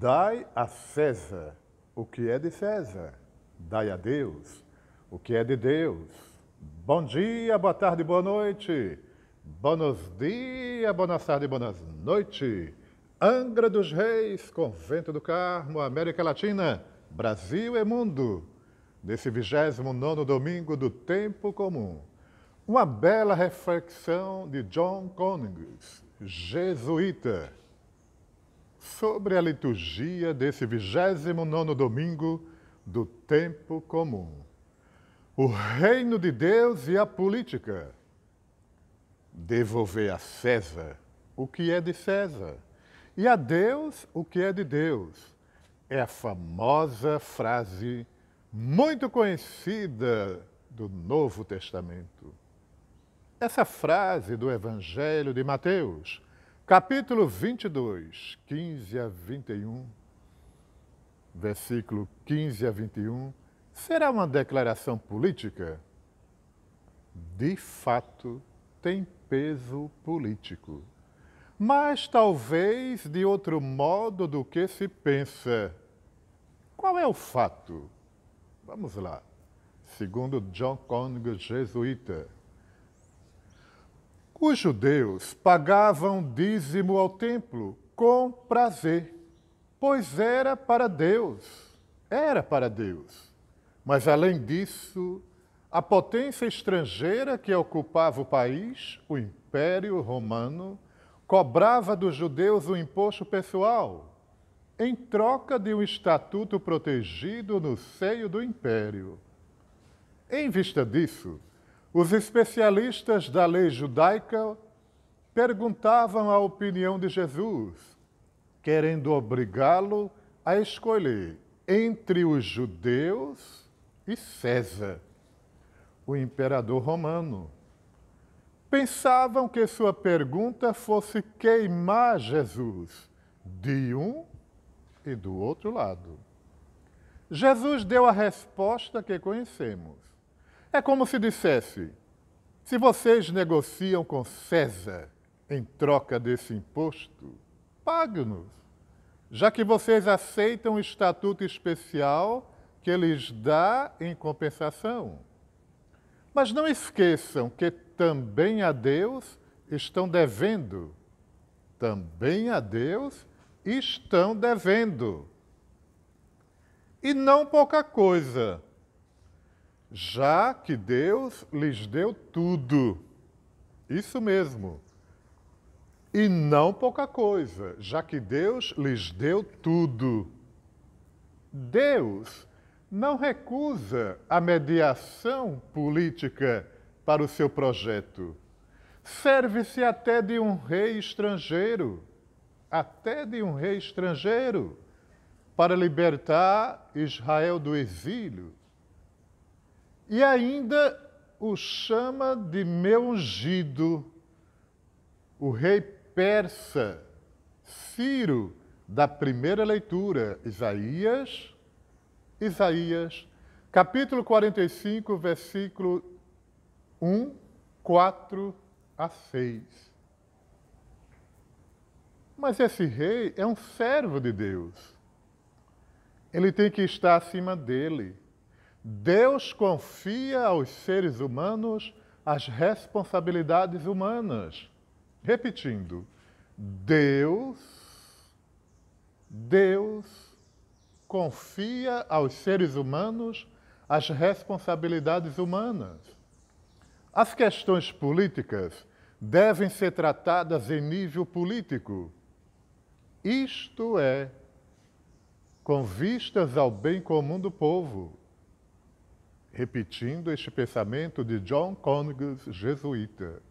Dai a César o que é de César, dai a Deus o que é de Deus. Bom dia, boa tarde, boa noite. Bons dias, boa tarde, boa noite. Angra dos Reis, Convento do Carmo, América Latina, Brasil e mundo. Nesse 29 domingo do tempo comum. Uma bela reflexão de John Conings, jesuíta sobre a liturgia desse 29 domingo do tempo comum. O reino de Deus e a política. Devolver a César o que é de César e a Deus o que é de Deus. É a famosa frase muito conhecida do Novo Testamento. Essa frase do Evangelho de Mateus Capítulo 22, 15 a 21, versículo 15 a 21, será uma declaração política? De fato, tem peso político, mas talvez de outro modo do que se pensa. Qual é o fato? Vamos lá. Segundo John Conger, jesuíta, os judeus pagavam dízimo ao templo com prazer, pois era para Deus. Era para Deus. Mas, além disso, a potência estrangeira que ocupava o país, o Império Romano, cobrava dos judeus um imposto pessoal, em troca de um estatuto protegido no seio do Império. Em vista disso, os especialistas da lei judaica perguntavam a opinião de Jesus, querendo obrigá-lo a escolher entre os judeus e César, o imperador romano. Pensavam que sua pergunta fosse queimar Jesus de um e do outro lado. Jesus deu a resposta que conhecemos é como se dissesse: se vocês negociam com César em troca desse imposto, pague-nos, já que vocês aceitam o estatuto especial que lhes dá em compensação. Mas não esqueçam que também a Deus estão devendo. Também a Deus estão devendo. E não pouca coisa já que Deus lhes deu tudo. Isso mesmo. E não pouca coisa, já que Deus lhes deu tudo. Deus não recusa a mediação política para o seu projeto. Serve-se até de um rei estrangeiro, até de um rei estrangeiro, para libertar Israel do exílio e ainda o chama de meu ungido, o rei persa, Ciro, da primeira leitura, Isaías, Isaías, capítulo 45, versículo 1, 4 a 6. Mas esse rei é um servo de Deus. Ele tem que estar acima dele. Deus confia aos seres humanos as responsabilidades humanas. Repetindo, Deus, Deus confia aos seres humanos as responsabilidades humanas. As questões políticas devem ser tratadas em nível político, isto é, com vistas ao bem comum do povo repetindo este pensamento de John Congus, jesuíta.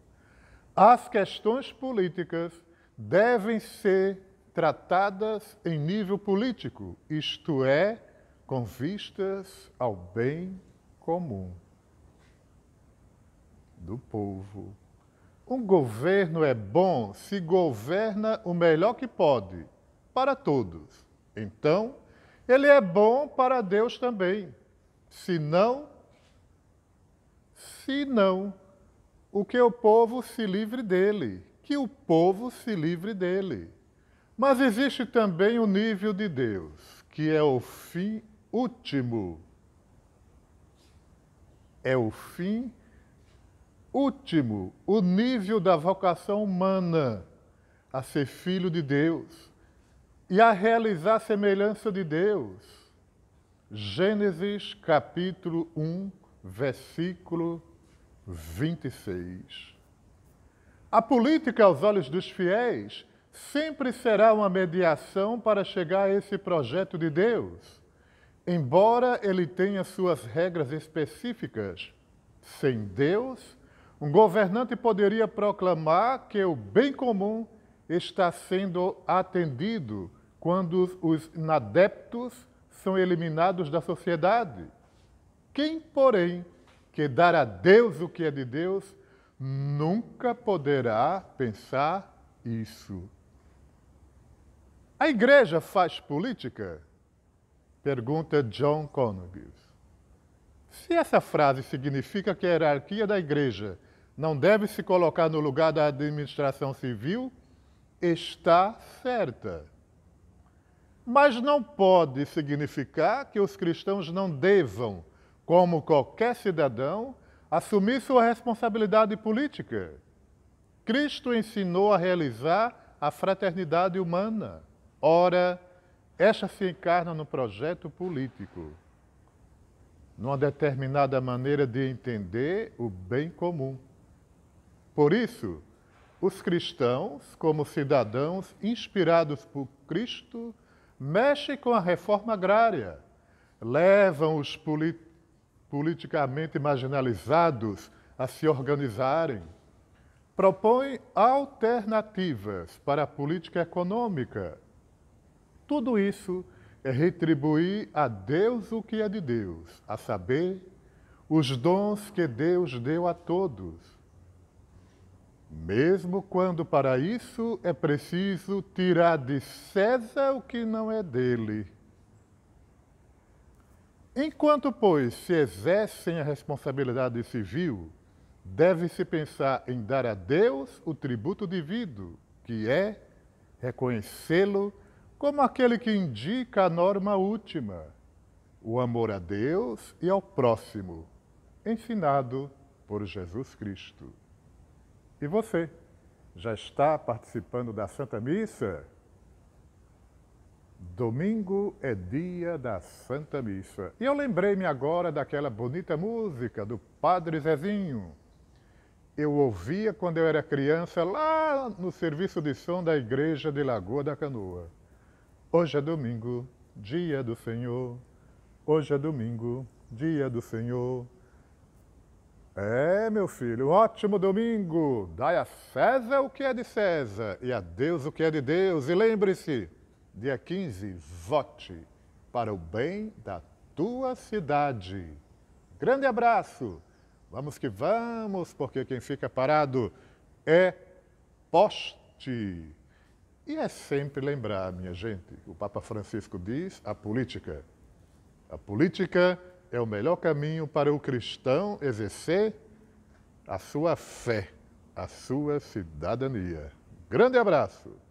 As questões políticas devem ser tratadas em nível político, isto é, com vistas ao bem comum do povo. Um governo é bom se governa o melhor que pode, para todos. Então, ele é bom para Deus também. Se não, se não o que o povo se livre dele, que o povo se livre dele. Mas existe também o nível de Deus, que é o fim último. É o fim último, o nível da vocação humana a ser filho de Deus e a realizar a semelhança de Deus. Gênesis capítulo 1, versículo 26. A política aos olhos dos fiéis sempre será uma mediação para chegar a esse projeto de Deus, embora ele tenha suas regras específicas. Sem Deus, um governante poderia proclamar que o bem comum está sendo atendido quando os inadeptos são eliminados da sociedade. Quem, porém, que dar a Deus o que é de Deus, nunca poderá pensar isso. A igreja faz política? Pergunta John Conogues. Se essa frase significa que a hierarquia da igreja não deve se colocar no lugar da administração civil, está certa. Mas não pode significar que os cristãos não devam como qualquer cidadão, assumir sua responsabilidade política. Cristo ensinou a realizar a fraternidade humana. Ora, esta se encarna no projeto político, numa determinada maneira de entender o bem comum. Por isso, os cristãos, como cidadãos inspirados por Cristo, mexem com a reforma agrária, levam os políticos politicamente marginalizados a se organizarem, propõe alternativas para a política econômica. Tudo isso é retribuir a Deus o que é de Deus, a saber, os dons que Deus deu a todos. Mesmo quando para isso é preciso tirar de César o que não é dele Enquanto, pois, se exercem a responsabilidade civil, deve-se pensar em dar a Deus o tributo devido, que é reconhecê-lo como aquele que indica a norma última, o amor a Deus e ao próximo, ensinado por Jesus Cristo. E você, já está participando da Santa Missa? Domingo é dia da Santa Missa. E eu lembrei-me agora daquela bonita música do Padre Zezinho. Eu ouvia quando eu era criança lá no serviço de som da igreja de Lagoa da Canoa. Hoje é domingo, dia do Senhor. Hoje é domingo, dia do Senhor. É, meu filho, um ótimo domingo. Dai a César o que é de César e a Deus o que é de Deus. E lembre-se, Dia 15, vote para o bem da tua cidade. Grande abraço! Vamos que vamos, porque quem fica parado é poste. E é sempre lembrar, minha gente, o Papa Francisco diz: a política. A política é o melhor caminho para o cristão exercer a sua fé, a sua cidadania. Grande abraço!